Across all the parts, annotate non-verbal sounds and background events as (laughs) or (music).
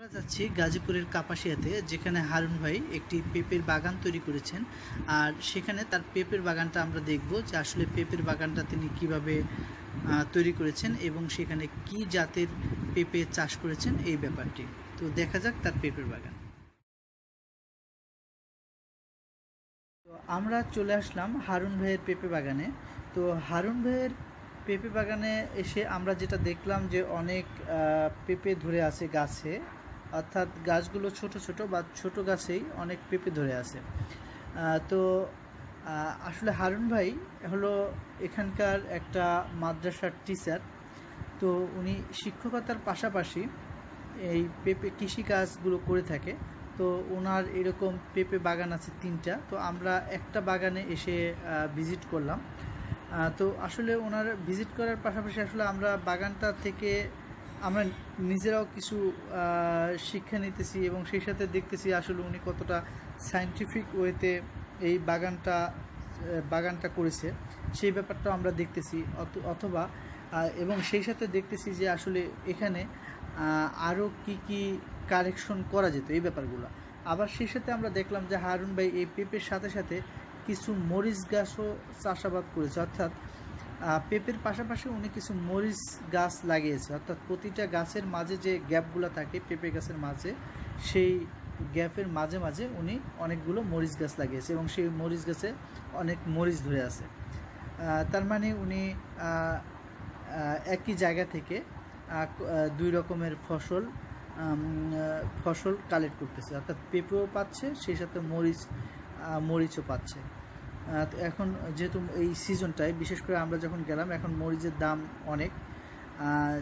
আমরা যাচ্ছি গাজীপুরের কাপাসিয়াতে যেখানে হারুন ভাই একটি পেপের বাগান তৈরি করেছেন আর সেখানে তার পেপের বাগানটা আমরা দেখব যে আসলে পেপের বাগানটা তিনি কিভাবে তৈরি করেছেন এবং সেখানে কি জাতের পেপে চাষ করেছেন এই ব্যাপারটি তো দেখা যাক তার পেপের বাগান তো আমরা চলে আসলাম হারুন ভাইয়ের পেপে বাগানে তো হারুন ভাইয়ের পেঁপে বাগানে এসে আমরা যেটা দেখলাম যে অনেক পেঁপে ধরে আছে গাছে অর্থাৎ গাছগুলো ছোট ছোট বা ছোট গাছেই অনেক পেঁপে ধরে আছে তো আসলে হারুন ভাই হলো এখানকার একটা মাদ্রাসার টিচার তো উনি শিক্ষকতার পাশাপাশি এই পেঁপে কৃষিকাজগুলো করে থাকে তো ওনার এরকম পেঁপে বাগান আছে তিনটা তো আমরা একটা বাগানে এসে ভিজিট করলাম তো আসলে ওনার ভিজিট করার পাশাপাশি আসলে আমরা বাগানটা থেকে আমরা নিজেরাও কিছু শিক্ষা নিতেছি এবং সেই সাথে দেখতেছি আসলে উনি কতটা সায়েন্টিফিক ওয়েতে এই বাগানটা বাগানটা করেছে সেই ব্যাপারটাও আমরা দেখতেছি অথবা এবং সেই সাথে দেখতেছি যে আসলে এখানে আরও কি কি কারেকশন করা যেত এই ব্যাপারগুলো আবার সেই সাথে আমরা দেখলাম যে হারুন ভাই এই পেঁপের সাথে সাথে কিছু মরিচ গাছও চাষাবাদ করেছে অর্থাৎ পেঁপের পাশাপাশি উনি কিছু মরিচ গাছ লাগিয়েছে অর্থাৎ প্রতিটা গাছের মাঝে যে গ্যাপগুলো থাকে পেঁপে গাছের মাঝে সেই গ্যাপের মাঝে মাঝে উনি অনেকগুলো মরিচ গাছ লাগিয়েছে এবং সেই মরিচ গাছে অনেক মরিচ ধরে আছে তার মানে উনি একই জায়গা থেকে দুই রকমের ফসল ফসল কালেক্ট করতেছে অর্থাৎ পেঁপেও পাচ্ছে সেই সাথে মরিচ মরিচও পাচ্ছে এখন যেহেতু এই সিজনটায় বিশেষ করে আমরা যখন গেলাম এখন মরিচের দাম অনেক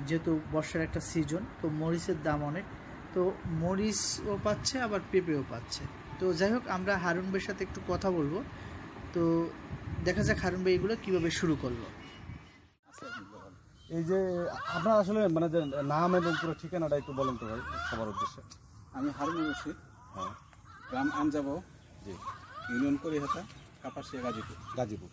যেহেতু বর্ষার একটা সিজন তো মরিচের দাম অনেক তো মরিচও পাচ্ছে আবার পেঁপেও পাচ্ছে তো যাই হোক আমরা হারুন ভাইয়ের সাথে একটু কথা বলবো তো দেখা যাক হারুন ভাই এগুলো কীভাবে শুরু করলো এই যে আপনার আসলে মানে যে নাম এবং পুরো ঠিকানাটা একটু বলেন তো ভাই সবার উদ্দেশ্যে আমি হারুন রশিদ হ্যাঁ গ্রাম আনজাবো জি ইউনিয়ন করি হাতা গাজীপুর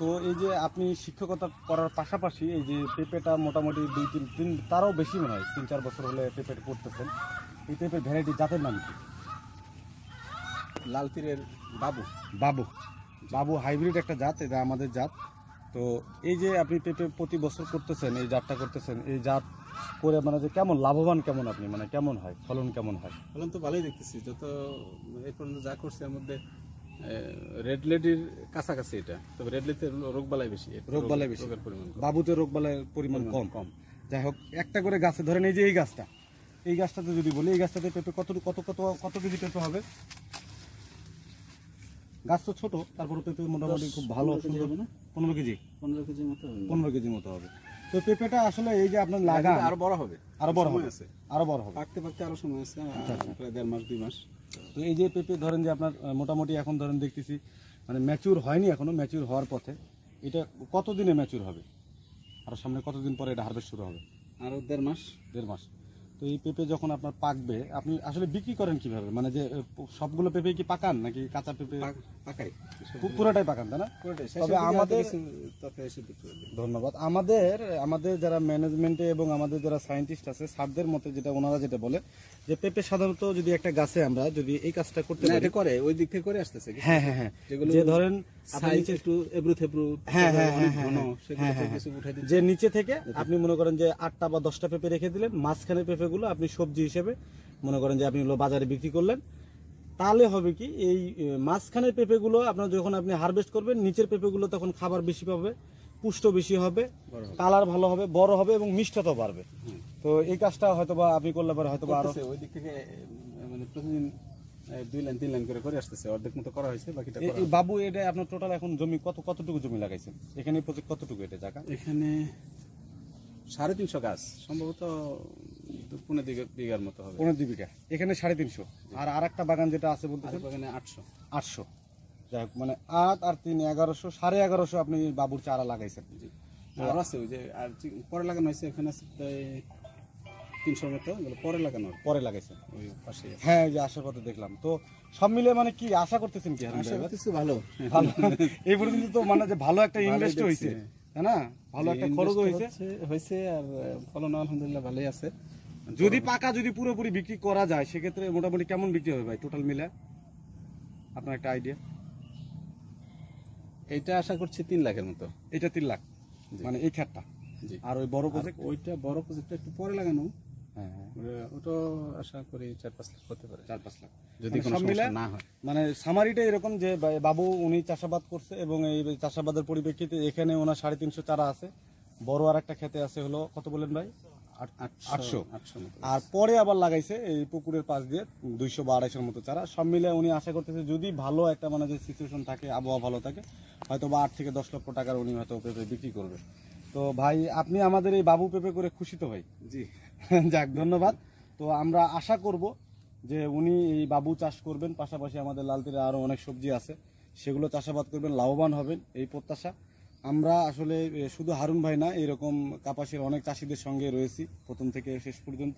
তো এই যে আপনি শিক্ষকতা করার পাশাপাশি এই যে পেঁপেটা মোটামুটি দুই তিন তিন তারও বেশি মনে হয় তিন চার বছর হলে পেঁপেটা করতেছেন এই পেঁপের ভ্যারাইটি জাতের নাম কি লাল তীরের বাবু বাবু বাবু হাইব্রিড একটা জাত এটা আমাদের জাত তো এই যে আপনি পেঁপে প্রতি বছর করতেছেন এই জাতটা করতেছেন এই জাত করে মানে যে কেমন লাভবান কেমন আপনি মানে কেমন হয় ফলন কেমন হয় ফলন তো ভালোই দেখতেছি যত এই পর্যন্ত যা করছে এর মধ্যে কাছাকাছি এটা তবে রোগবালাই বেশি রোগবালাই বেশি বাবুতে পরিমাণ কম কম যাই হোক একটা করে গাছে ধরেন এই যে এই গাছটা এই গাছটাতে যদি বলি এই গাছটাতে পেঁপে কত কত কত কত কেজি পেঁপে হবে গাছ তো ছোট তারপরে পেঁপে মোটামুটি খুব ভালো সুন্দর পনেরো কেজি পনেরো কেজি মতো পনেরো কেজি মতো হবে তো পেঁপেটা আসলে এই যে আপনার লাগা আরো বড় হবে আরো বড় হবে আরো বড় হবে পাকতে পাকতে আরো সময় আছে আচ্ছা, আচ্ছা। প্রায় দেড় মাস দুই মাস তো এই যে পেঁপে ধরেন যে আপনার মোটামুটি এখন ধরেন দেখতেছি মানে ম্যাচিউর হয়নি এখনও ম্যাচিউর হওয়ার পথে এটা কতদিনে ম্যাচিউর হবে আর সামনে কতদিন পরে এটা হারভেস্ট শুরু হবে আরও দেড় মাস দেড় মাস তো এই পেঁপে যখন আপনার পাকবে আপনি আসলে বিক্রি করেন কিভাবে মানে যে সবগুলো পেঁপে কি পাকান নাকি কাঁচা পেঁপে পাকাই পুরোটাই পাকান তাই না তবে আমাদের ধন্যবাদ আমাদের আমাদের যারা ম্যানেজমেন্টে এবং আমাদের যারা সায়েন্টিস্ট আছে স্যারদের মতে যেটা ওনারা যেটা বলে যে পেঁপে সাধারণত যদি একটা গাছে আমরা যদি এই কাজটা করতে পারি করে ওই দিক থেকে করে আসতেছে হ্যাঁ হ্যাঁ হ্যাঁ যে ধরেন হ্যাঁ, হ্যাঁ, হ্যাঁ, যে নিচে থেকে আপনি মনে করেন যে আটটা বা দশটা পেঁপে রেখে দিলেন মাঝখানে গুলো আপনি সবজি হিসেবে মনে করেন যে আপনি বাজারে বিক্রি করলেন তাহলে হবে কি এই মাঝখানের পেঁপেগুলো আপনার যখন আপনি হারভেস্ট করবেন নিচের পেঁপেগুলো তখন খাবার বেশি পাবে পুষ্ট বেশি হবে কালার ভালো হবে বড় হবে এবং মিষ্টতাও বাড়বে তো এই কাজটা হয়তো বা আপনি করলে পরে হয়তো আরো ওই দিক থেকে মানে প্রতিদিন দুই লাইন তিন লাইন করে করে আসতেছে অর্ধেক মতো করা হয়েছে বাকিটা বাবু এটা আপনার টোটাল এখন জমি কত কতটুকু জমি লাগাইছেন এখানে কতটুকু এটা এখানে সাড়ে তিনশো গাছ সম্ভবত পনেরো বিঘার মতো পনেরো বিঘা এখানে সাড়ে তিনশো আর বাগান যেটা আছে বলতে আটশো আটশো যাই হোক মানে আট আর তিন এগারোশো সাড়ে এগারোশো আপনি বাবুর চারা লাগাইছেন ওই যে আর পরে লাগানো হয়েছে এখানে আছে পরে লাগানো পরে লাগাইছে ওই পাশে হ্যাঁ ওই যে আসার পথে দেখলাম তো সব মিলে মানে কি আশা করতেছেন কি ভালো ভালো এই পর্যন্ত তো মানে যে ভালো একটা ইনভেস্ট হয়েছে তাই না ভালো একটা খরচ হয়েছে হয়েছে আর ফলন আলহামদুলিল্লাহ ভালোই আছে যদি পাকা যদি পুরোপুরি বিক্রি করা যায় সেক্ষেত্রে মোটামুটি কেমন বিক্রি হবে ভাই টোটাল মিলে আপনার একটা আইডিয়া এটা আশা করছি তিন লাখের মতো এটা তিন লাখ মানে এই খ্যাটটা আর ওই বড় প্রজেক্ট ওইটা বড় প্রজেক্টটা একটু পরে লাগানো হ্যাঁ, হ্যাঁ। যদি মানে সামারিটা মানে এরকম যে বাবু উনি চাষাবাদ করছে এবং এই চাষাবাদের পরিপ্রেক্ষিতে এখানে ওনার সাড়ে তিনশো চারা আছে বড় আর একটা খেতে আছে হলো কত বলেন ভাই আটশো আর পরে আবার লাগাইছে এই পুকুরের পাশ দিয়ে দুইশো বা আড়াইশোর মতো চারা সব মিলে উনি আশা করতেছে যদি ভালো একটা মানে যে সিচুয়েশন থাকে আবহাওয়া ভালো থাকে হয়তো বা আট থেকে দশ লক্ষ টাকার উনি হয়তো বিক্রি করবে তো ভাই আপনি আমাদের এই বাবু পেপে করে খুশি তো ভাই জি (laughs) যাক ধন্যবাদ তো আমরা আশা করব যে উনি এই বাবু চাষ করবেন পাশাপাশি আমাদের লালতিরা আরও অনেক সবজি আছে সেগুলো চাষাবাদ করবেন লাভবান হবেন এই প্রত্যাশা আমরা আসলে শুধু হারুন ভাই না এরকম কাপাসের অনেক চাষিদের সঙ্গে রয়েছি প্রথম থেকে শেষ পর্যন্ত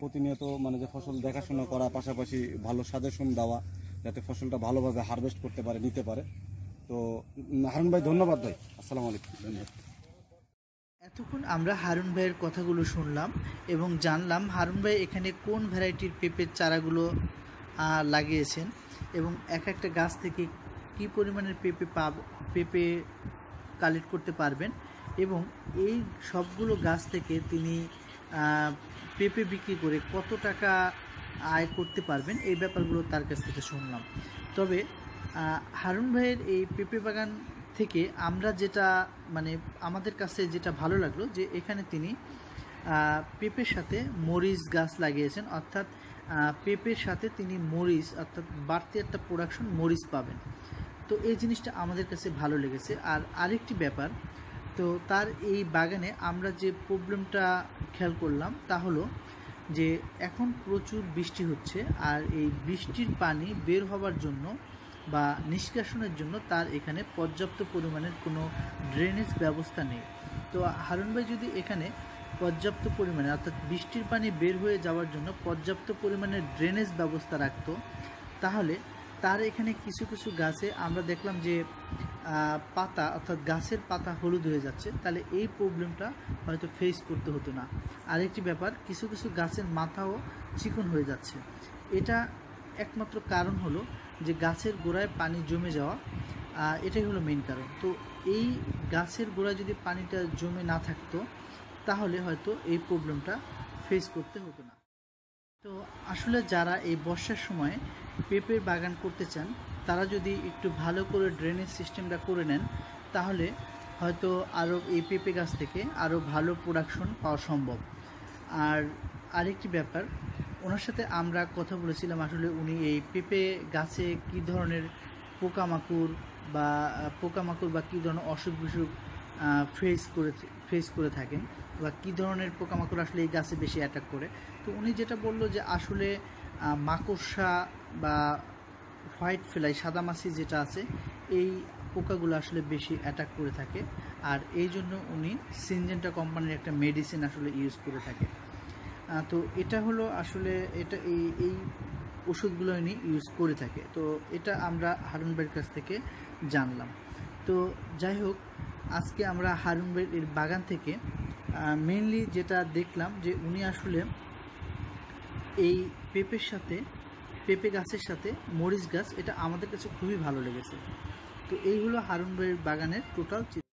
প্রতিনিয়ত মানে যে ফসল দেখাশোনা করা পাশাপাশি ভালো সাজেশন দেওয়া যাতে ফসলটা ভালোভাবে হারভেস্ট করতে পারে নিতে পারে তো হারুন ভাই ধন্যবাদ ভাই আসসালামু আলাইকুম ধন্যবাদ এতক্ষণ আমরা হারুন ভাইয়ের কথাগুলো শুনলাম এবং জানলাম হারুন ভাই এখানে কোন ভ্যারাইটির পেঁপের চারাগুলো লাগিয়েছেন এবং এক একটা গাছ থেকে কি পরিমাণের পেঁপে পাব পেঁপে কালেক্ট করতে পারবেন এবং এই সবগুলো গাছ থেকে তিনি পেঁপে বিক্রি করে কত টাকা আয় করতে পারবেন এই ব্যাপারগুলো তার কাছ থেকে শুনলাম তবে হারুন ভাইয়ের এই পেঁপে বাগান থেকে আমরা যেটা মানে আমাদের কাছে যেটা ভালো লাগলো যে এখানে তিনি পেঁপের সাথে মরিচ গাছ লাগিয়েছেন অর্থাৎ পেঁপের সাথে তিনি মরিচ অর্থাৎ বাড়তি একটা প্রোডাকশন মরিচ পাবেন তো এই জিনিসটা আমাদের কাছে ভালো লেগেছে আর আরেকটি ব্যাপার তো তার এই বাগানে আমরা যে প্রবলেমটা খেয়াল করলাম তা হলো যে এখন প্রচুর বৃষ্টি হচ্ছে আর এই বৃষ্টির পানি বের হওয়ার জন্য বা নিষ্কাশনের জন্য তার এখানে পর্যাপ্ত পরিমাণের কোনো ড্রেনেজ ব্যবস্থা নেই তো হারুন ভাই যদি এখানে পর্যাপ্ত পরিমাণে অর্থাৎ বৃষ্টির পানি বের হয়ে যাওয়ার জন্য পর্যাপ্ত পরিমাণে ড্রেনেজ ব্যবস্থা রাখতো তাহলে তার এখানে কিছু কিছু গাছে আমরা দেখলাম যে পাতা অর্থাৎ গাছের পাতা হলুদ হয়ে যাচ্ছে তাহলে এই প্রবলেমটা হয়তো ফেস করতে হতো না আরেকটি ব্যাপার কিছু কিছু গাছের মাথাও চিকন হয়ে যাচ্ছে এটা একমাত্র কারণ হলো যে গাছের গোড়ায় পানি জমে যাওয়া এটাই হলো মেন কারণ তো এই গাছের গোড়ায় যদি পানিটা জমে না থাকতো তাহলে হয়তো এই প্রবলেমটা ফেস করতে হতো না তো আসলে যারা এই বর্ষার সময় পেঁপের বাগান করতে চান তারা যদি একটু ভালো করে ড্রেনেজ সিস্টেমটা করে নেন তাহলে হয়তো আরও এই পেঁপে গাছ থেকে আরও ভালো প্রোডাকশন পাওয়া সম্ভব আর আরেকটি ব্যাপার ওনার সাথে আমরা কথা বলেছিলাম আসলে উনি এই পেঁপে গাছে কি ধরনের পোকামাকড় বা পোকামাকড় বা কী ধরনের অসুখ বিসুখ ফেস করে ফেস করে থাকেন বা কী ধরনের পোকামাকড় আসলে এই গাছে বেশি অ্যাটাক করে তো উনি যেটা বলল যে আসলে মাকড়সা বা হোয়াইট ফ্লাই সাদা যেটা আছে এই পোকাগুলো আসলে বেশি অ্যাটাক করে থাকে আর এই জন্য উনি সিনজেন্টা কোম্পানির একটা মেডিসিন আসলে ইউজ করে থাকে তো এটা হলো আসলে এটা এই এই ওষুধগুলো উনি ইউজ করে থাকে তো এটা আমরা হারুন ভাইয়ের কাছ থেকে জানলাম তো যাই হোক আজকে আমরা হারুন ভাইয়ের বাগান থেকে মেনলি যেটা দেখলাম যে উনি আসলে এই পেঁপের সাথে পেঁপে গাছের সাথে মরিচ গাছ এটা আমাদের কাছে খুবই ভালো লেগেছে তো এই হলো হারুন ভাইয়ের বাগানের টোটাল